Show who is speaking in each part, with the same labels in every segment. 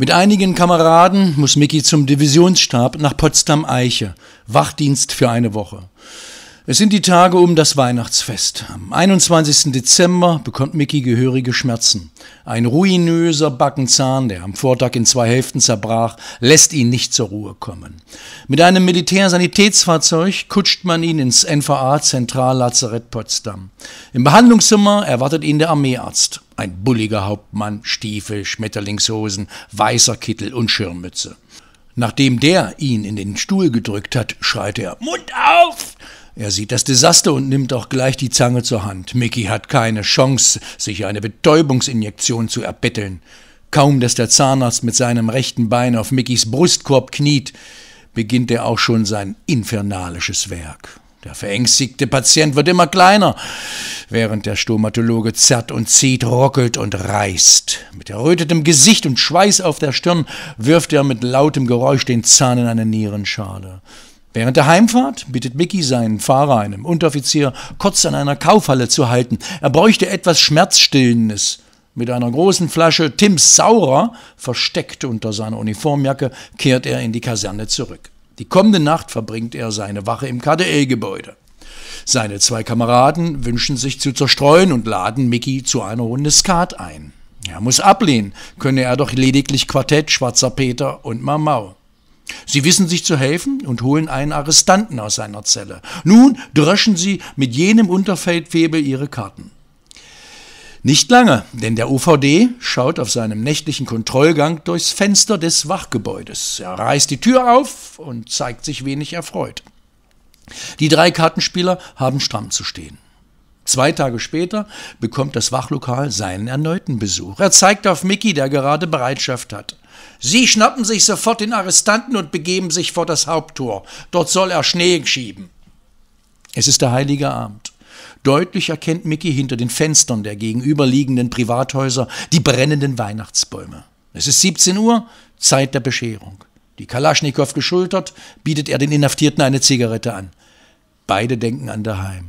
Speaker 1: Mit einigen Kameraden muss Mickey zum Divisionsstab nach Potsdam-Eiche, Wachdienst für eine Woche. Es sind die Tage um das Weihnachtsfest. Am 21. Dezember bekommt Mickey gehörige Schmerzen. Ein ruinöser Backenzahn, der am Vortag in zwei Hälften zerbrach, lässt ihn nicht zur Ruhe kommen. Mit einem Militärsanitätsfahrzeug kutscht man ihn ins NVA Zentrallazarett Potsdam. Im Behandlungszimmer erwartet ihn der Armeearzt ein bulliger Hauptmann, Stiefel, Schmetterlingshosen, weißer Kittel und Schirmmütze. Nachdem der ihn in den Stuhl gedrückt hat, schreit er Mund auf! Er sieht das Desaster und nimmt auch gleich die Zange zur Hand. Mickey hat keine Chance, sich eine Betäubungsinjektion zu erbetteln. Kaum, dass der Zahnarzt mit seinem rechten Bein auf Mickeys Brustkorb kniet, beginnt er auch schon sein infernalisches Werk. Der verängstigte Patient wird immer kleiner, während der Stomatologe zerrt und zieht, rockelt und reißt. Mit errötetem Gesicht und Schweiß auf der Stirn wirft er mit lautem Geräusch den Zahn in eine Nierenschale. Während der Heimfahrt bittet Mickey seinen Fahrer, einem Unteroffizier, kurz an einer Kaufhalle zu halten. Er bräuchte etwas Schmerzstillendes. Mit einer großen Flasche Tims Saurer, versteckt unter seiner Uniformjacke, kehrt er in die Kaserne zurück. Die kommende Nacht verbringt er seine Wache im kdl gebäude Seine zwei Kameraden wünschen sich zu zerstreuen und laden Mickey zu einer Runde Skat ein. Er muss ablehnen, könne er doch lediglich Quartett, Schwarzer Peter und Mamau. Sie wissen sich zu helfen und holen einen Arrestanten aus seiner Zelle. Nun dröschen sie mit jenem Unterfeldwebel ihre Karten. Nicht lange, denn der OVD schaut auf seinem nächtlichen Kontrollgang durchs Fenster des Wachgebäudes. Er reißt die Tür auf und zeigt sich wenig erfreut. Die drei Kartenspieler haben stramm zu stehen. Zwei Tage später bekommt das Wachlokal seinen erneuten Besuch. Er zeigt auf Mickey, der gerade Bereitschaft hat. Sie schnappen sich sofort den Arrestanten und begeben sich vor das Haupttor. Dort soll er Schnee schieben. Es ist der heilige Abend. Deutlich erkennt Mickey hinter den Fenstern der gegenüberliegenden Privathäuser die brennenden Weihnachtsbäume. Es ist 17 Uhr, Zeit der Bescherung. Die Kalaschnikow geschultert, bietet er den Inhaftierten eine Zigarette an. Beide denken an daheim.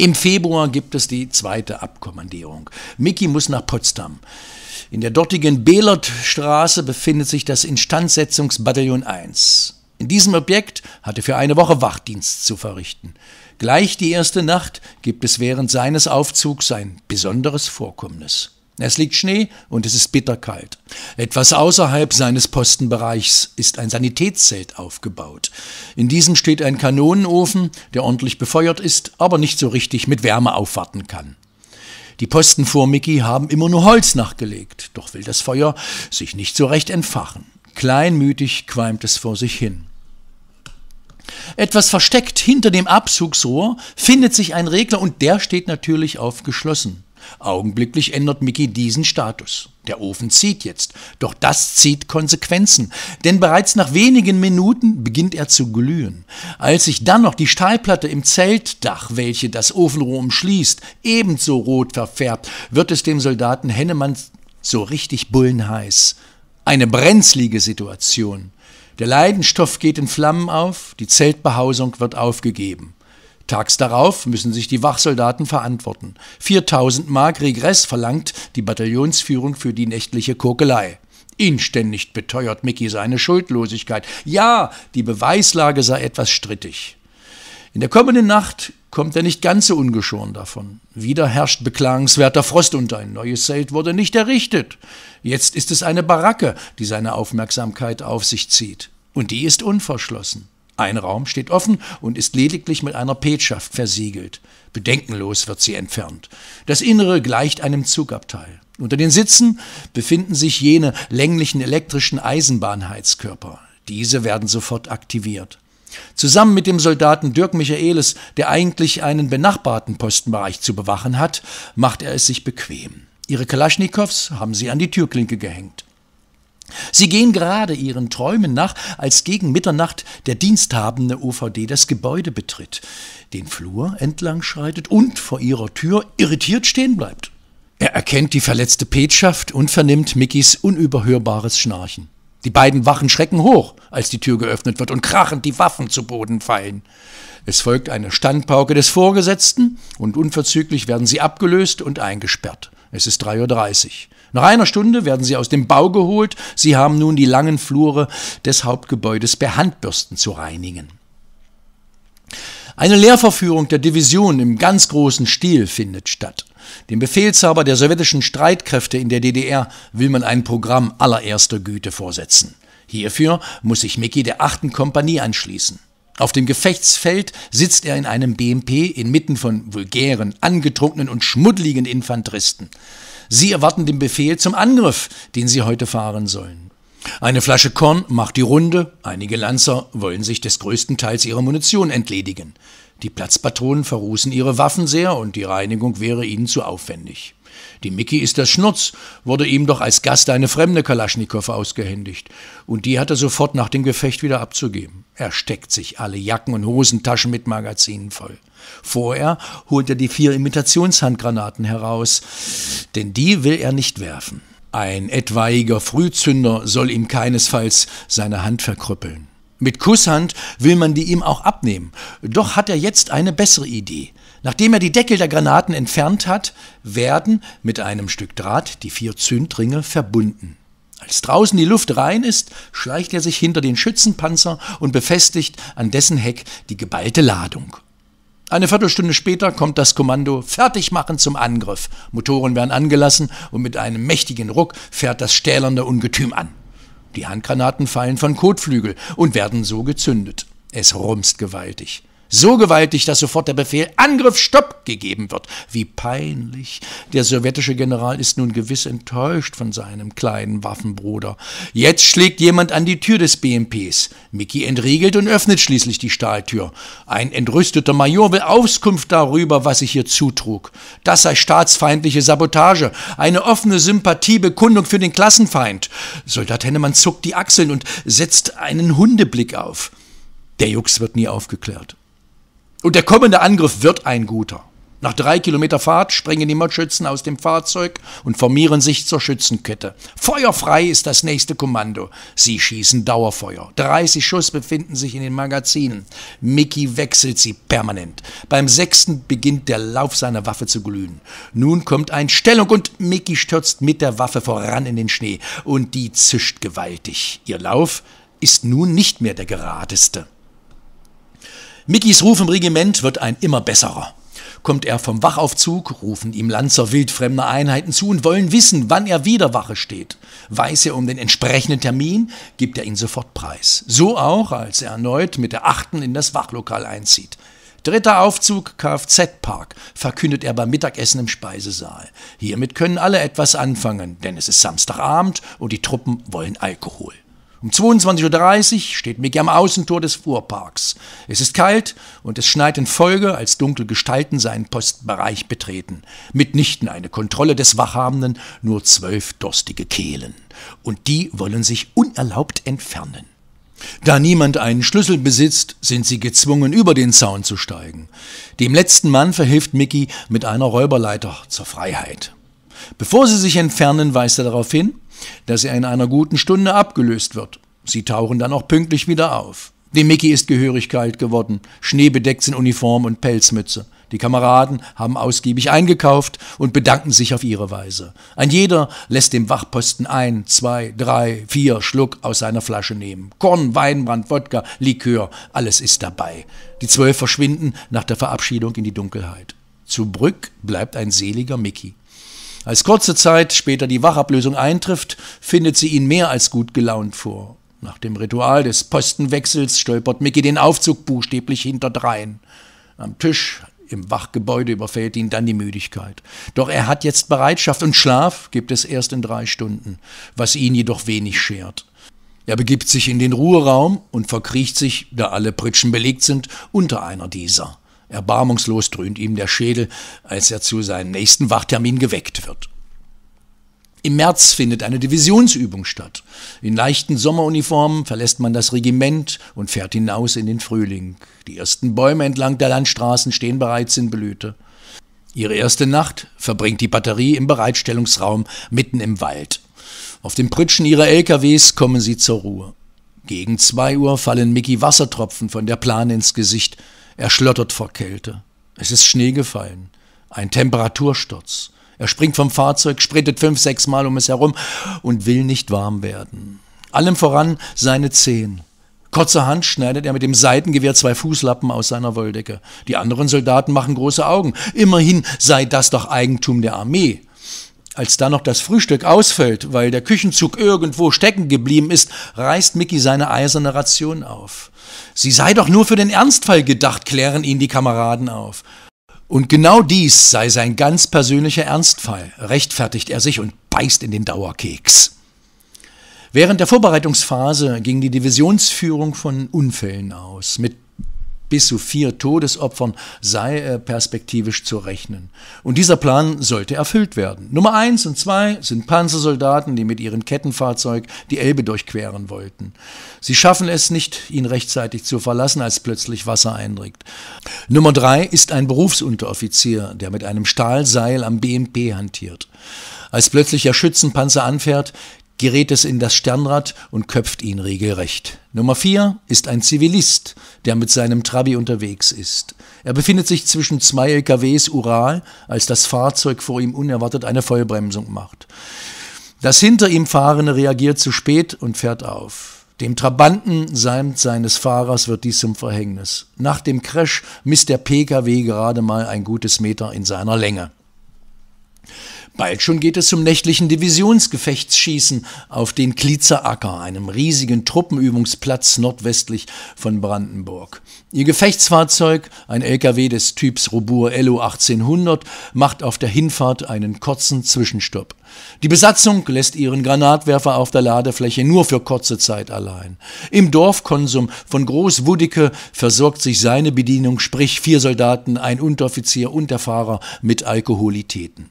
Speaker 1: Im Februar gibt es die zweite Abkommandierung. Mickey muss nach Potsdam. In der dortigen Behlertstraße befindet sich das Instandsetzungsbataillon 1. In diesem Objekt hatte für eine Woche Wachdienst zu verrichten. Gleich die erste Nacht gibt es während seines Aufzugs ein besonderes Vorkommnis. Es liegt Schnee und es ist bitterkalt. Etwas außerhalb seines Postenbereichs ist ein Sanitätszelt aufgebaut. In diesem steht ein Kanonenofen, der ordentlich befeuert ist, aber nicht so richtig mit Wärme aufwarten kann. Die Posten vor Mickey haben immer nur Holz nachgelegt, doch will das Feuer sich nicht so recht entfachen. Kleinmütig qualmt es vor sich hin. Etwas versteckt hinter dem Abzugsrohr findet sich ein Regler und der steht natürlich auf geschlossen. Augenblicklich ändert Mickey diesen Status. Der Ofen zieht jetzt. Doch das zieht Konsequenzen. Denn bereits nach wenigen Minuten beginnt er zu glühen. Als sich dann noch die Stahlplatte im Zeltdach, welche das Ofenrohr umschließt, ebenso rot verfärbt, wird es dem Soldaten Hennemann so richtig bullenheiß eine brenzlige Situation. Der Leidenstoff geht in Flammen auf, die Zeltbehausung wird aufgegeben. Tags darauf müssen sich die Wachsoldaten verantworten. 4000 Mark Regress verlangt die Bataillonsführung für die nächtliche Kokelei. Inständig beteuert Mickey seine Schuldlosigkeit. Ja, die Beweislage sei etwas strittig. In der kommenden Nacht kommt er nicht ganz so ungeschoren davon. Wieder herrscht beklagenswerter Frost und ein neues Zelt wurde nicht errichtet. Jetzt ist es eine Baracke, die seine Aufmerksamkeit auf sich zieht. Und die ist unverschlossen. Ein Raum steht offen und ist lediglich mit einer Petschaft versiegelt. Bedenkenlos wird sie entfernt. Das Innere gleicht einem Zugabteil. Unter den Sitzen befinden sich jene länglichen elektrischen Eisenbahnheizkörper. Diese werden sofort aktiviert. Zusammen mit dem Soldaten Dirk Michaelis, der eigentlich einen benachbarten Postenbereich zu bewachen hat, macht er es sich bequem. Ihre Kalaschnikows haben sie an die Türklinke gehängt. Sie gehen gerade ihren Träumen nach, als gegen Mitternacht der diensthabende OVD das Gebäude betritt, den Flur entlang schreitet und vor ihrer Tür irritiert stehen bleibt. Er erkennt die verletzte Petschaft und vernimmt Mickys unüberhörbares Schnarchen. Die beiden Wachen schrecken hoch, als die Tür geöffnet wird und krachend die Waffen zu Boden fallen. Es folgt eine Standpauke des Vorgesetzten und unverzüglich werden sie abgelöst und eingesperrt. Es ist 3.30 Uhr. Nach einer Stunde werden sie aus dem Bau geholt. Sie haben nun die langen Flure des Hauptgebäudes per Handbürsten zu reinigen. Eine Lehrverführung der Division im ganz großen Stil findet statt. Dem Befehlshaber der sowjetischen Streitkräfte in der DDR will man ein Programm allererster Güte vorsetzen. Hierfür muss sich Mickey der 8. Kompanie anschließen. Auf dem Gefechtsfeld sitzt er in einem BMP inmitten von vulgären, angetrunkenen und schmuddligen Infanteristen. Sie erwarten den Befehl zum Angriff, den sie heute fahren sollen. Eine Flasche Korn macht die Runde, einige Lanzer wollen sich des größten Teils ihrer Munition entledigen. Die Platzpatronen verrußen ihre Waffen sehr und die Reinigung wäre ihnen zu aufwendig. Die Mickey ist der Schnurz, wurde ihm doch als Gast eine fremde Kalaschnikow ausgehändigt. Und die hat er sofort nach dem Gefecht wieder abzugeben. Er steckt sich alle Jacken und Hosentaschen mit Magazinen voll. Vorher holt er die vier Imitationshandgranaten heraus, denn die will er nicht werfen. Ein etwaiger Frühzünder soll ihm keinesfalls seine Hand verkrüppeln. Mit Kusshand will man die ihm auch abnehmen. Doch hat er jetzt eine bessere Idee. Nachdem er die Deckel der Granaten entfernt hat, werden mit einem Stück Draht die vier Zündringe verbunden. Als draußen die Luft rein ist, schleicht er sich hinter den Schützenpanzer und befestigt an dessen Heck die geballte Ladung. Eine Viertelstunde später kommt das Kommando Fertig machen zum Angriff. Motoren werden angelassen und mit einem mächtigen Ruck fährt das stählernde Ungetüm an. Die Handgranaten fallen von Kotflügel und werden so gezündet. Es rumst gewaltig. So gewaltig, dass sofort der Befehl Angriff Stopp gegeben wird. Wie peinlich. Der sowjetische General ist nun gewiss enttäuscht von seinem kleinen Waffenbruder. Jetzt schlägt jemand an die Tür des BMPs. Mickey entriegelt und öffnet schließlich die Stahltür. Ein entrüsteter Major will Auskunft darüber, was sich hier zutrug. Das sei staatsfeindliche Sabotage, eine offene Sympathiebekundung für den Klassenfeind. Soldat Hennemann zuckt die Achseln und setzt einen Hundeblick auf. Der Jux wird nie aufgeklärt. Und der kommende Angriff wird ein guter. Nach drei Kilometer Fahrt springen die Mottschützen aus dem Fahrzeug und formieren sich zur Schützenkette. Feuerfrei ist das nächste Kommando. Sie schießen Dauerfeuer. 30 Schuss befinden sich in den Magazinen. Mickey wechselt sie permanent. Beim sechsten beginnt der Lauf seiner Waffe zu glühen. Nun kommt ein Stellung und Mickey stürzt mit der Waffe voran in den Schnee und die zischt gewaltig. Ihr Lauf ist nun nicht mehr der geradeste. Mickys Ruf im Regiment wird ein immer besserer. Kommt er vom Wachaufzug, rufen ihm Lanzer wildfremder Einheiten zu und wollen wissen, wann er wieder Wache steht. Weiß er um den entsprechenden Termin, gibt er ihn sofort preis. So auch, als er erneut mit der Achten in das Wachlokal einzieht. Dritter Aufzug Kfz-Park, verkündet er beim Mittagessen im Speisesaal. Hiermit können alle etwas anfangen, denn es ist Samstagabend und die Truppen wollen Alkohol. Um 22.30 Uhr steht Mickey am Außentor des Fuhrparks. Es ist kalt und es schneit in Folge, als dunkle Gestalten seinen Postbereich betreten. Mitnichten eine Kontrolle des Wachhabenden, nur zwölf durstige Kehlen. Und die wollen sich unerlaubt entfernen. Da niemand einen Schlüssel besitzt, sind sie gezwungen, über den Zaun zu steigen. Dem letzten Mann verhilft Mickey mit einer Räuberleiter zur Freiheit. Bevor sie sich entfernen, weist er darauf hin, dass er in einer guten Stunde abgelöst wird. Sie tauchen dann auch pünktlich wieder auf. Dem Mickey ist gehörig kalt geworden, schneebedeckt sind Uniform und Pelzmütze. Die Kameraden haben ausgiebig eingekauft und bedanken sich auf ihre Weise. Ein jeder lässt dem Wachposten ein, zwei, drei, vier Schluck aus seiner Flasche nehmen. Korn, Weinbrand, Wodka, Likör, alles ist dabei. Die zwölf verschwinden nach der Verabschiedung in die Dunkelheit. Zu Brück bleibt ein seliger Mickey. Als kurze Zeit später die Wachablösung eintrifft, findet sie ihn mehr als gut gelaunt vor. Nach dem Ritual des Postenwechsels stolpert Mickey den Aufzug buchstäblich hinterdrein. Am Tisch im Wachgebäude überfällt ihn dann die Müdigkeit. Doch er hat jetzt Bereitschaft und Schlaf gibt es erst in drei Stunden, was ihn jedoch wenig schert. Er begibt sich in den Ruheraum und verkriecht sich, da alle Pritschen belegt sind, unter einer dieser. Erbarmungslos dröhnt ihm der Schädel, als er zu seinem nächsten Wachtermin geweckt wird. Im März findet eine Divisionsübung statt. In leichten Sommeruniformen verlässt man das Regiment und fährt hinaus in den Frühling. Die ersten Bäume entlang der Landstraßen stehen bereits in Blüte. Ihre erste Nacht verbringt die Batterie im Bereitstellungsraum mitten im Wald. Auf den Pritschen ihrer LKWs kommen sie zur Ruhe. Gegen zwei Uhr fallen Mickey Wassertropfen von der Plane ins Gesicht er schlottert vor Kälte. Es ist Schnee gefallen. Ein Temperatursturz. Er springt vom Fahrzeug, sprintet fünf, sechs Mal um es herum und will nicht warm werden. Allem voran seine Zehen. Kurzerhand schneidet er mit dem Seitengewehr zwei Fußlappen aus seiner Wolldecke. Die anderen Soldaten machen große Augen. Immerhin sei das doch Eigentum der Armee. Als da noch das Frühstück ausfällt, weil der Küchenzug irgendwo stecken geblieben ist, reißt Mickey seine eiserne Ration auf. Sie sei doch nur für den Ernstfall gedacht, klären ihn die Kameraden auf. Und genau dies sei sein ganz persönlicher Ernstfall, rechtfertigt er sich und beißt in den Dauerkeks. Während der Vorbereitungsphase ging die Divisionsführung von Unfällen aus. Mit bis zu vier Todesopfern sei perspektivisch zu rechnen. Und dieser Plan sollte erfüllt werden. Nummer eins und zwei sind Panzersoldaten, die mit ihrem Kettenfahrzeug die Elbe durchqueren wollten. Sie schaffen es nicht, ihn rechtzeitig zu verlassen, als plötzlich Wasser eindringt. Nummer drei ist ein Berufsunteroffizier, der mit einem Stahlseil am BMP hantiert. Als plötzlich der Schützenpanzer anfährt, gerät es in das Sternrad und köpft ihn regelrecht. Nummer vier ist ein Zivilist, der mit seinem Trabi unterwegs ist. Er befindet sich zwischen zwei LKWs Ural, als das Fahrzeug vor ihm unerwartet eine Vollbremsung macht. Das hinter ihm Fahrende reagiert zu spät und fährt auf. Dem Trabanten samt seines Fahrers wird dies zum Verhängnis. Nach dem Crash misst der Pkw gerade mal ein gutes Meter in seiner Länge. Bald schon geht es zum nächtlichen Divisionsgefechtsschießen auf den Klitzer Acker, einem riesigen Truppenübungsplatz nordwestlich von Brandenburg. Ihr Gefechtsfahrzeug, ein LKW des Typs Robur LO 1800, macht auf der Hinfahrt einen kurzen Zwischenstopp. Die Besatzung lässt ihren Granatwerfer auf der Ladefläche nur für kurze Zeit allein. Im Dorfkonsum von groß Wudicke versorgt sich seine Bedienung, sprich vier Soldaten, ein Unteroffizier und der Fahrer mit Alkoholitäten.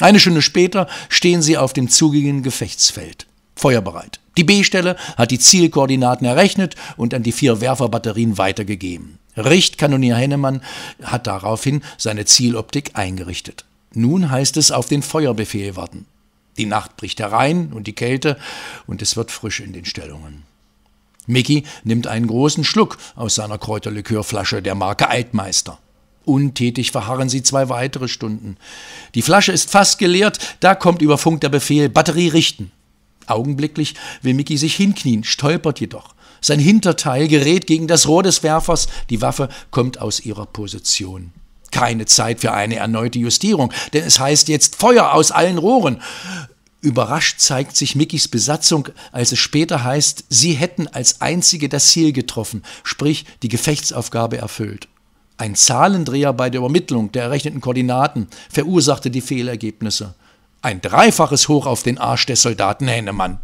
Speaker 1: Eine Stunde später stehen sie auf dem zugigen Gefechtsfeld, feuerbereit. Die B-Stelle hat die Zielkoordinaten errechnet und an die vier Werferbatterien weitergegeben. Richtkanonier Hennemann hat daraufhin seine Zieloptik eingerichtet. Nun heißt es auf den Feuerbefehl warten. Die Nacht bricht herein und die Kälte und es wird frisch in den Stellungen. Mickey nimmt einen großen Schluck aus seiner Kräuterlikörflasche der Marke Altmeister. Untätig verharren sie zwei weitere Stunden. Die Flasche ist fast geleert, da kommt über Funk der Befehl, Batterie richten. Augenblicklich will Mickey sich hinknien, stolpert jedoch. Sein Hinterteil gerät gegen das Rohr des Werfers, die Waffe kommt aus ihrer Position. Keine Zeit für eine erneute Justierung, denn es heißt jetzt Feuer aus allen Rohren. Überrascht zeigt sich Mickys Besatzung, als es später heißt, sie hätten als einzige das Ziel getroffen, sprich die Gefechtsaufgabe erfüllt. Ein Zahlendreher bei der Übermittlung der errechneten Koordinaten verursachte die Fehlergebnisse. Ein dreifaches Hoch auf den Arsch des Soldaten Hennemann.